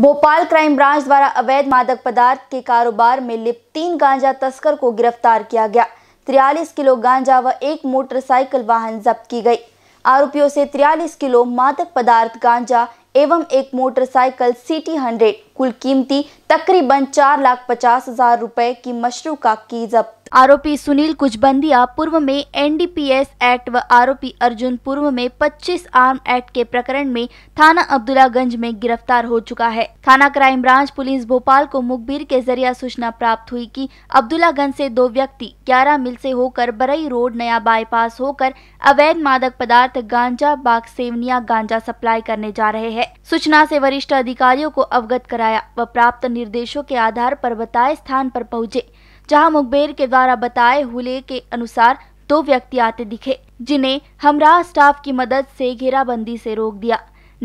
Bhopal crime branch द्वारा अवैध मादक पदार्थ के कारोबार में लिप्त तीन गांजा तस्कर को गिरफ्तार किया गया तिरयालीस किलो गांजा व एक मोटरसाइकिल वाहन जब्त की गई आरोपियों से तिरयालीस किलो मादक पदार्थ गांजा एवं एक मोटरसाइकिल सिटी हंड्रेड कुल कीमती तकरीबन चार लाख पचास हजार रुपए की मशरू का की जब्त आरोपी सुनील कुचबंदिया पूर्व में एनडीपीएस एक्ट व आरोपी अर्जुन पूर्व में 25 आर्म एक्ट के प्रकरण में थाना अब्दुल्लागंज में गिरफ्तार हो चुका है थाना क्राइम ब्रांच पुलिस भोपाल को मुखबिर के जरिए सूचना प्राप्त हुई कि अब्दुल्लागंज से दो व्यक्ति 11 मिल से होकर बरई रोड नया बाईपास होकर अवैध मादक पदार्थ गांजा बाग सेवनिया गांजा सप्लाई करने जा रहे हैं सूचना से वरिष्ठ अधिकारियों को अवगत कराया व प्राप्त निर्देशों के आधार पर बताए स्थान पर पहुंचे जहां मुखबेर के द्वारा बताए हुए के अनुसार दो व्यक्ति आते दिखे जिन्हें हमरा स्टाफ की मदद से घेराबंदी से रोक दिया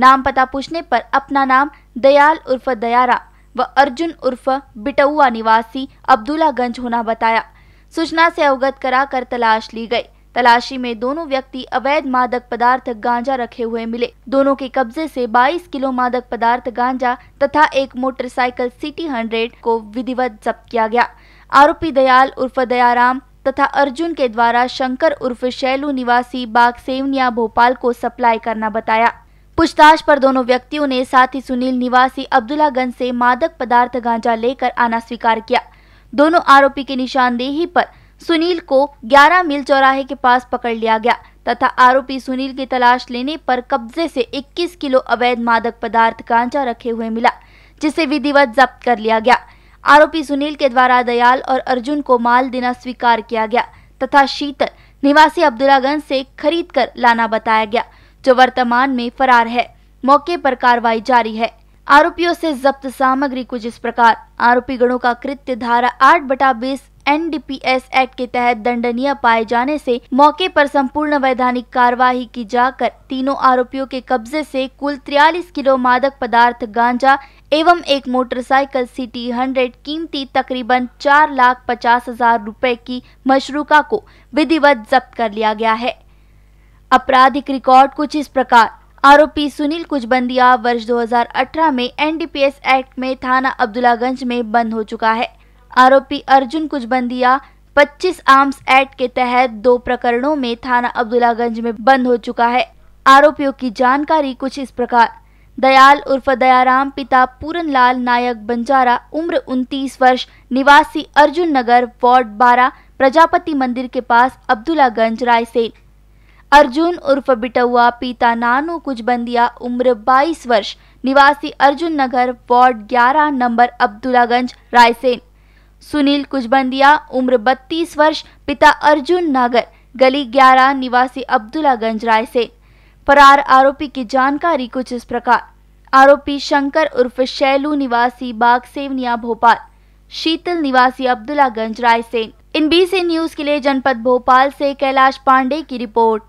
नाम पता पूछने पर अपना नाम दयाल उर्फ दयारा व अर्जुन उर्फ बिटौआ निवासी अब्दुल्लागंज होना बताया सूचना से अवगत कराकर तलाश ली गई तलाशी में दोनों व्यक्ति अवैध मादक पदार्थ गांजा रखे हुए मिले दोनों के कब्जे से 22 किलो मादक पदार्थ गांजा तथा एक मोटरसाइकिल सिटी हंड्रेड को विधिवत जब्त किया गया आरोपी दयाल उर्फ दयाराम तथा अर्जुन के द्वारा शंकर उर्फ शैलू निवासी बाग सेवनिया भोपाल को सप्लाई करना बताया पूछताछ पर दोनों व्यक्तियों ने साथ ही सुनील निवासी अब्दुल्लागंज से मादक पदार्थ गांजा लेकर आना स्वीकार किया दोनों आरोपी की निशानदेही पर सुनील को 11 मील चौराहे के पास पकड़ लिया गया तथा आरोपी सुनील की तलाश लेने पर कब्जे से 21 किलो अवैध मादक पदार्थ गांजा रखे हुए मिला जिसे विधिवत जब्त कर लिया गया आरोपी सुनील के द्वारा दयाल और अर्जुन को माल देना स्वीकार किया गया तथा शीतल निवासी अब्दुल्लागंज से खरीद कर लाना बताया गया जो वर्तमान में फरार है मौके पर कार्रवाई जारी है आरोपियों से जब्त सामग्री कुछ इस प्रकार आरोपी गणों का कृत्य धारा आठ बटा बीस एनडीपीएस एक्ट के तहत दंडनीय पाए जाने से मौके पर संपूर्ण वैधानिक कार्यवाही की जाकर तीनों आरोपियों के कब्जे से कुल तिरयालीस किलो मादक पदार्थ गांजा एवं एक मोटरसाइकिल सिटी हंड्रेड कीमती तकरीबन चार लाख पचास हजार रूपए की मशरूका को विधिवत जब्त कर लिया गया है आपराधिक रिकॉर्ड कुछ इस प्रकार आरोपी सुनील कुचबंदिया वर्ष 2018 में एनडीपीएस एक्ट में थाना अब्दुल्लागंज में बंद हो चुका है आरोपी अर्जुन कुचबंदिया 25 आर्म्स एक्ट के तहत दो प्रकरणों में थाना अब्दुल्लागंज में बंद हो चुका है आरोपियों की जानकारी कुछ इस प्रकार दयाल उर्फ दयाराम पिता पूरन लाल नायक बंजारा उम्र 29 वर्ष निवासी अर्जुन नगर वार्ड 12 प्रजापति मंदिर के पास अब्दुल्लागंज रायसेन अर्जुन उर्फ बिटुआ पिता नानू कुचबंदिया उम्र 22 वर्ष निवासी अर्जुन नगर वार्ड 11 नंबर अब्दुल्लागंज रायसेन सुनील कुजबंदिया उम्र 32 वर्ष पिता अर्जुन नागर गली 11 निवासी अब्दुल्लागंज रायसेन फरार आरोपी की जानकारी कुछ इस प्रकार आरोपी शंकर उर्फ शैलू निवासी बाग सेवनिया भोपाल शीतल निवासी Abdullaganj Raisen in B news के लिए जनपद भोपाल से कैलाश पांडे की रिपोर्ट